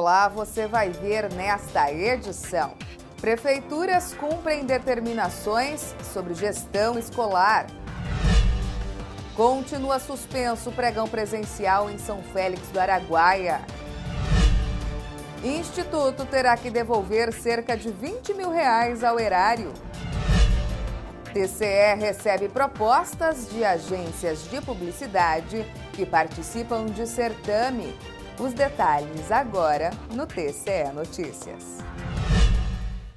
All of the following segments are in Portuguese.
lá você vai ver nesta edição. Prefeituras cumprem determinações sobre gestão escolar. Continua suspenso o pregão presencial em São Félix do Araguaia. Instituto terá que devolver cerca de 20 mil reais ao erário. TCE recebe propostas de agências de publicidade que participam de certame. Os detalhes agora no TCE Notícias.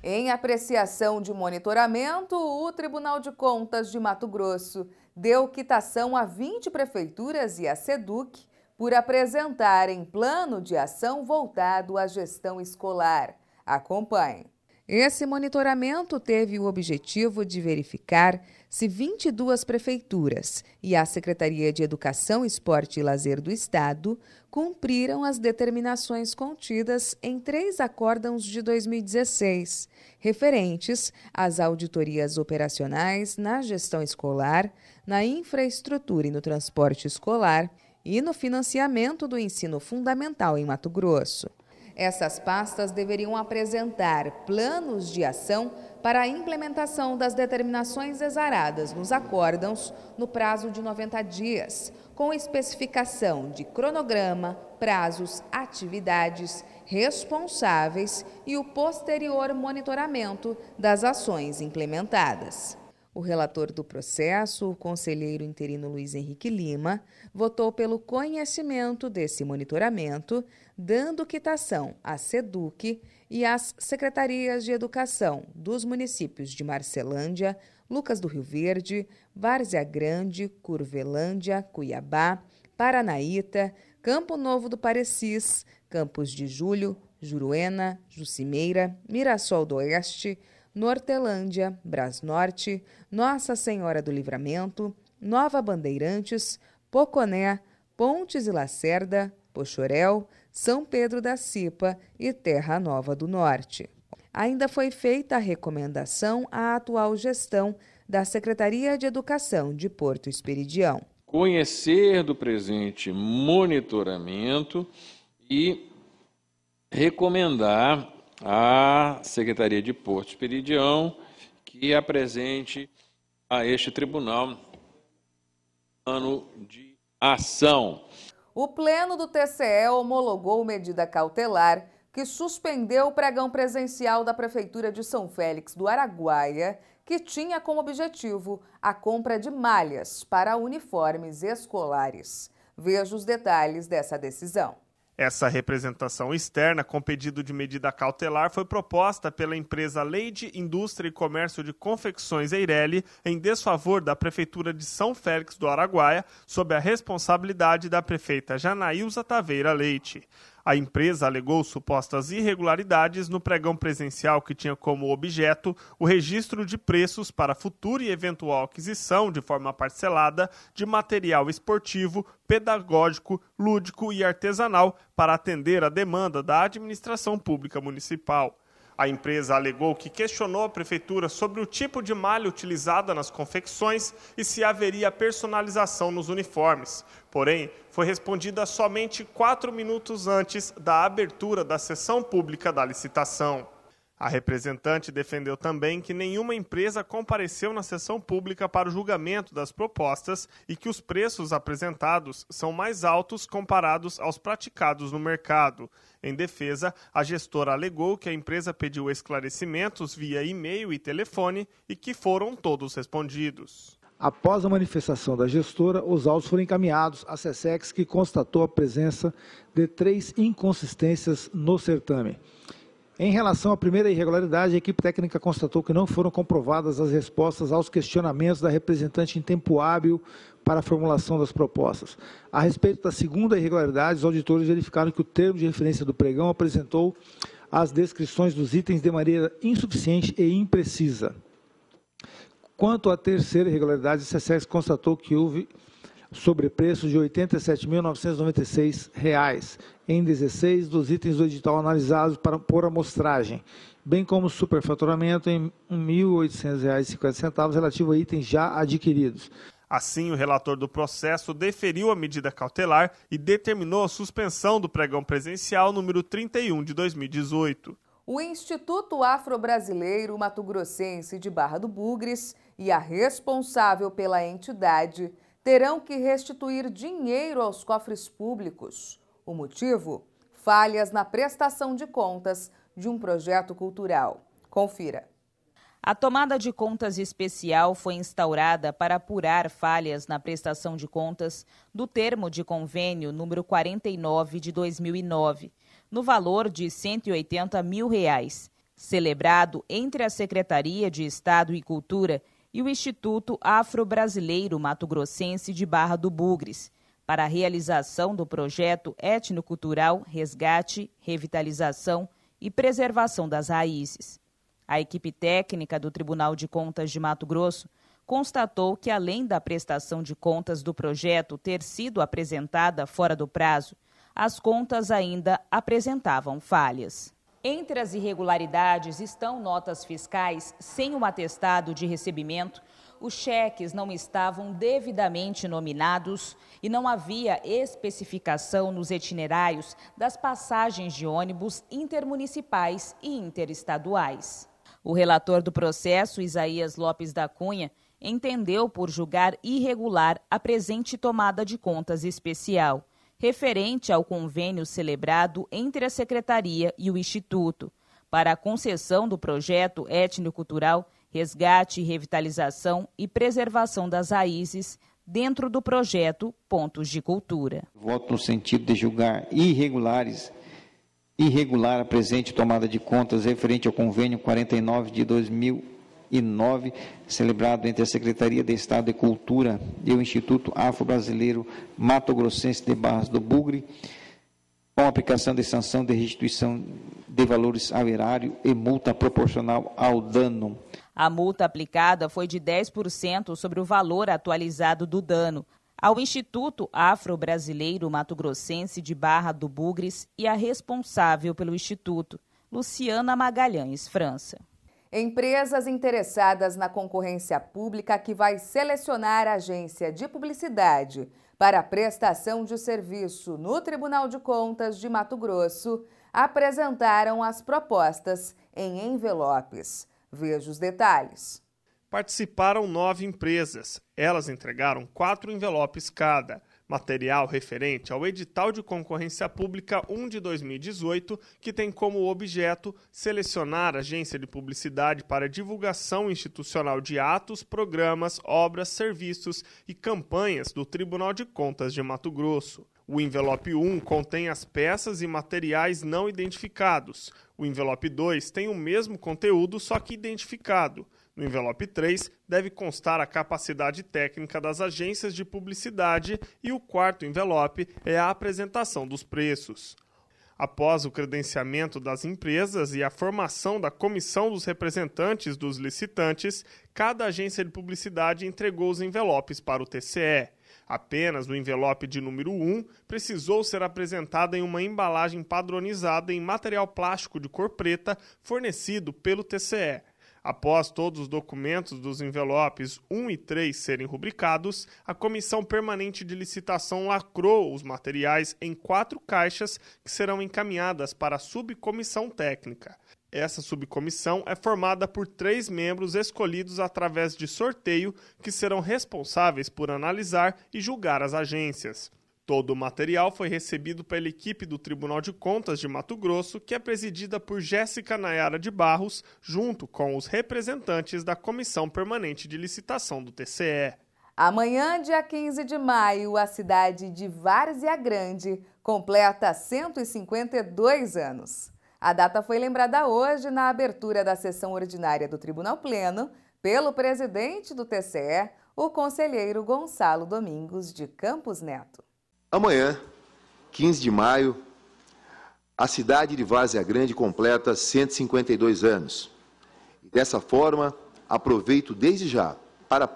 Em apreciação de monitoramento, o Tribunal de Contas de Mato Grosso deu quitação a 20 prefeituras e a SEDUC por apresentarem plano de ação voltado à gestão escolar. Acompanhe. Esse monitoramento teve o objetivo de verificar se 22 prefeituras e a Secretaria de Educação, Esporte e Lazer do Estado cumpriram as determinações contidas em três acórdãos de 2016, referentes às auditorias operacionais na gestão escolar, na infraestrutura e no transporte escolar e no financiamento do ensino fundamental em Mato Grosso. Essas pastas deveriam apresentar planos de ação para a implementação das determinações exaradas nos acórdãos no prazo de 90 dias, com especificação de cronograma, prazos, atividades, responsáveis e o posterior monitoramento das ações implementadas. O relator do processo, o conselheiro interino Luiz Henrique Lima, votou pelo conhecimento desse monitoramento, dando quitação à SEDUC e às secretarias de educação dos municípios de Marcelândia, Lucas do Rio Verde, Várzea Grande, Curvelândia, Cuiabá, Paranaíta, Campo Novo do Parecis, Campos de Julho, Juruena, Jucimeira, Mirassol do Oeste, Nortelândia, Brasnorte, Nossa Senhora do Livramento, Nova Bandeirantes, Poconé, Pontes e Lacerda, Pochorel, São Pedro da Cipa e Terra Nova do Norte. Ainda foi feita a recomendação à atual gestão da Secretaria de Educação de Porto Esperidião. Conhecer do presente monitoramento e recomendar à Secretaria de Portos Peridião que apresente é a este tribunal ano de ação. O Pleno do TCE homologou medida cautelar que suspendeu o pregão presencial da Prefeitura de São Félix do Araguaia, que tinha como objetivo a compra de malhas para uniformes escolares. Veja os detalhes dessa decisão. Essa representação externa, com pedido de medida cautelar, foi proposta pela empresa Leide Indústria e Comércio de Confecções Eireli em desfavor da Prefeitura de São Félix do Araguaia, sob a responsabilidade da prefeita Janaílza Taveira Leite. A empresa alegou supostas irregularidades no pregão presencial que tinha como objeto o registro de preços para futura e eventual aquisição de forma parcelada de material esportivo, pedagógico, lúdico e artesanal para atender a demanda da administração pública municipal. A empresa alegou que questionou a prefeitura sobre o tipo de malha utilizada nas confecções e se haveria personalização nos uniformes. Porém, foi respondida somente quatro minutos antes da abertura da sessão pública da licitação. A representante defendeu também que nenhuma empresa compareceu na sessão pública para o julgamento das propostas e que os preços apresentados são mais altos comparados aos praticados no mercado. Em defesa, a gestora alegou que a empresa pediu esclarecimentos via e-mail e telefone e que foram todos respondidos. Após a manifestação da gestora, os autos foram encaminhados à SESEX, que constatou a presença de três inconsistências no certame. Em relação à primeira irregularidade, a equipe técnica constatou que não foram comprovadas as respostas aos questionamentos da representante em tempo hábil para a formulação das propostas. A respeito da segunda irregularidade, os auditores verificaram que o termo de referência do pregão apresentou as descrições dos itens de maneira insuficiente e imprecisa. Quanto à terceira irregularidade, o CSS constatou que houve sobrepreço de R$ 87.996 em 16 dos itens do edital analisados para, por amostragem, bem como superfaturamento em R$ 1.800,50 relativo a itens já adquiridos. Assim, o relator do processo deferiu a medida cautelar e determinou a suspensão do pregão presencial número 31 de 2018. O Instituto Afro-Brasileiro Mato Grossense de Barra do Bugres e a responsável pela entidade terão que restituir dinheiro aos cofres públicos. O motivo? Falhas na prestação de contas de um projeto cultural. Confira. A tomada de contas especial foi instaurada para apurar falhas na prestação de contas do termo de convênio número 49 de 2009, no valor de R$ 180 mil, reais, celebrado entre a Secretaria de Estado e Cultura e o Instituto Afro-Brasileiro Mato Grossense de Barra do Bugres, para a realização do projeto etnocultural Resgate, Revitalização e Preservação das Raízes. A equipe técnica do Tribunal de Contas de Mato Grosso constatou que, além da prestação de contas do projeto ter sido apresentada fora do prazo, as contas ainda apresentavam falhas. Entre as irregularidades estão notas fiscais sem um atestado de recebimento os cheques não estavam devidamente nominados e não havia especificação nos itinerários das passagens de ônibus intermunicipais e interestaduais. O relator do processo, Isaías Lopes da Cunha, entendeu por julgar irregular a presente tomada de contas especial, referente ao convênio celebrado entre a Secretaria e o Instituto para a concessão do projeto étnico-cultural resgate revitalização e preservação das raízes dentro do projeto Pontos de Cultura. Voto no sentido de julgar irregulares irregular a presente tomada de contas referente ao convênio 49 de 2009, celebrado entre a Secretaria de Estado de Cultura e o Instituto Afro-Brasileiro Mato Grossense de Barras do Bugre, com aplicação de sanção de restituição de valores ao erário e multa proporcional ao dano a multa aplicada foi de 10% sobre o valor atualizado do dano. Ao Instituto Afro-Brasileiro Mato Grossense de Barra do Bugres e a responsável pelo Instituto, Luciana Magalhães França. Empresas interessadas na concorrência pública que vai selecionar a agência de publicidade para a prestação de serviço no Tribunal de Contas de Mato Grosso apresentaram as propostas em envelopes. Veja os detalhes. Participaram nove empresas. Elas entregaram quatro envelopes cada. Material referente ao edital de concorrência pública 1 de 2018, que tem como objeto selecionar agência de publicidade para divulgação institucional de atos, programas, obras, serviços e campanhas do Tribunal de Contas de Mato Grosso. O envelope 1 contém as peças e materiais não identificados. O envelope 2 tem o mesmo conteúdo, só que identificado. No envelope 3 deve constar a capacidade técnica das agências de publicidade e o quarto envelope é a apresentação dos preços. Após o credenciamento das empresas e a formação da comissão dos representantes dos licitantes, cada agência de publicidade entregou os envelopes para o TCE. Apenas o envelope de número 1 precisou ser apresentado em uma embalagem padronizada em material plástico de cor preta fornecido pelo TCE. Após todos os documentos dos envelopes 1 e 3 serem rubricados, a Comissão Permanente de Licitação lacrou os materiais em quatro caixas que serão encaminhadas para a Subcomissão Técnica. Essa subcomissão é formada por três membros escolhidos através de sorteio que serão responsáveis por analisar e julgar as agências. Todo o material foi recebido pela equipe do Tribunal de Contas de Mato Grosso, que é presidida por Jéssica Nayara de Barros, junto com os representantes da Comissão Permanente de Licitação do TCE. Amanhã, dia 15 de maio, a cidade de Várzea Grande completa 152 anos. A data foi lembrada hoje na abertura da sessão ordinária do Tribunal Pleno pelo presidente do TCE, o conselheiro Gonçalo Domingos de Campos Neto. Amanhã, 15 de maio, a cidade de Várzea Grande completa 152 anos. Dessa forma, aproveito desde já para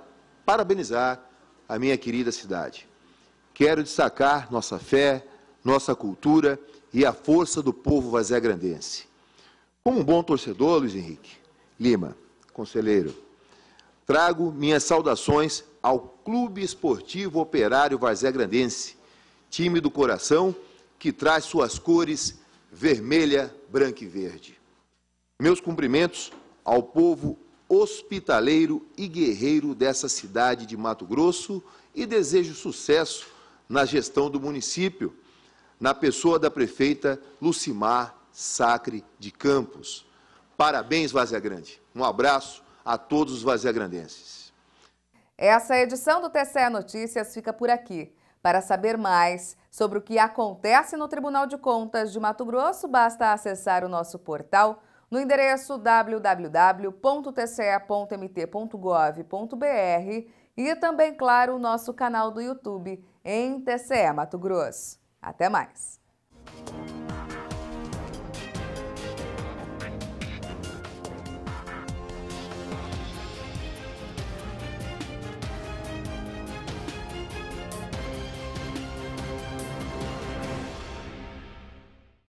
parabenizar a minha querida cidade. Quero destacar nossa fé, nossa cultura e a força do povo vazegrandense. Como um bom torcedor, Luiz Henrique Lima, conselheiro, trago minhas saudações ao Clube Esportivo Operário Vazegrandense, time do coração que traz suas cores vermelha, branca e verde. Meus cumprimentos ao povo hospitaleiro e guerreiro dessa cidade de Mato Grosso e desejo sucesso na gestão do município na pessoa da prefeita Lucimar Sacre de Campos. Parabéns, Vazia Grande. Um abraço a todos os vaziagrandenses. Essa edição do TCE Notícias fica por aqui. Para saber mais sobre o que acontece no Tribunal de Contas de Mato Grosso, basta acessar o nosso portal no endereço www.tce.mt.gov.br e também, claro, o nosso canal do YouTube em TCE Mato Grosso. Até mais!